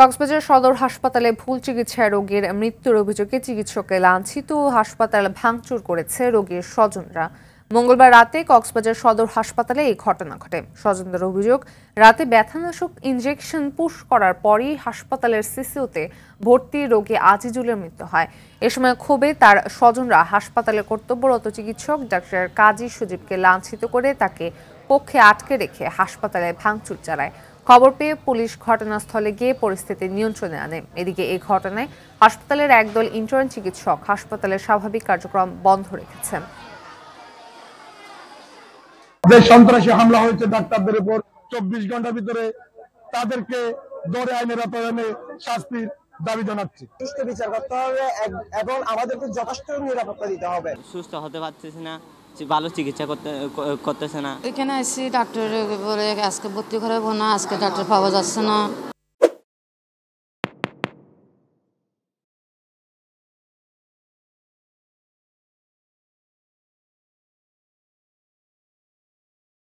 কক্সবাজার সদর হাসপাতালে ভুল চিকিৎসায় রোগীর মৃত্যুর অভিযোগে চিকিৎসকে লাঞ্ছিত হাসপাতাল ভাঙচুর করেছে রোগীর স্বজনরা মঙ্গলবার রাতে কক্সবাজার সদর হাসপাতালে এই ঘটনা ঘটে স্বজনদের অভিযোগ রাতে ব্যথানাশক ইনজেকশন পুশ করার পরই হাসপাতালের সিসিওতে ভর্তি রোগী আজিজুলের মৃত্যু হয় এ সময় ক্ষোভে তার স্বজনরা হাসপাতালে কর্তব্যরত চিকিৎসক ডাক্তার কাজী সুজীবকে লাঞ্ছিত করে তাকে পক্ষে আটকে রেখে হাসপাতালে ভাঙচুর চালায় খবর পেয়ে পুলিশ ঘটনাস্থলে গিয়ে পরিস্থিতি নিয়ন্ত্রণে আনে এদিকে এই ঘটনায় হাসপাতালের একদল ইন্টার্ন চিকিৎসক হাসপাতালের স্বাভাবিক কার্যক্রম বন্ধ রেখেছেন সন্ত্রাসী হামলা হয়েছে ডাক্তারদের উপর চব্বিশ ঘন্টার ভিতরে তাদেরকে দৌড়ে আইনের শাস্তির দাবি জানাচ্ছি সুস্থ বিচার করতে হবে এবং আমাদেরকে যথেষ্ট নিরাপত্তা দিতে হবে সুস্থ হতে পারতেছি না ভালো চিকিৎসা করতে করতেছে না এখানে আসি ডাক্তার বলে আজকে ভর্তি করাবো না আজকে ডাক্তার পাওয়া যাচ্ছে না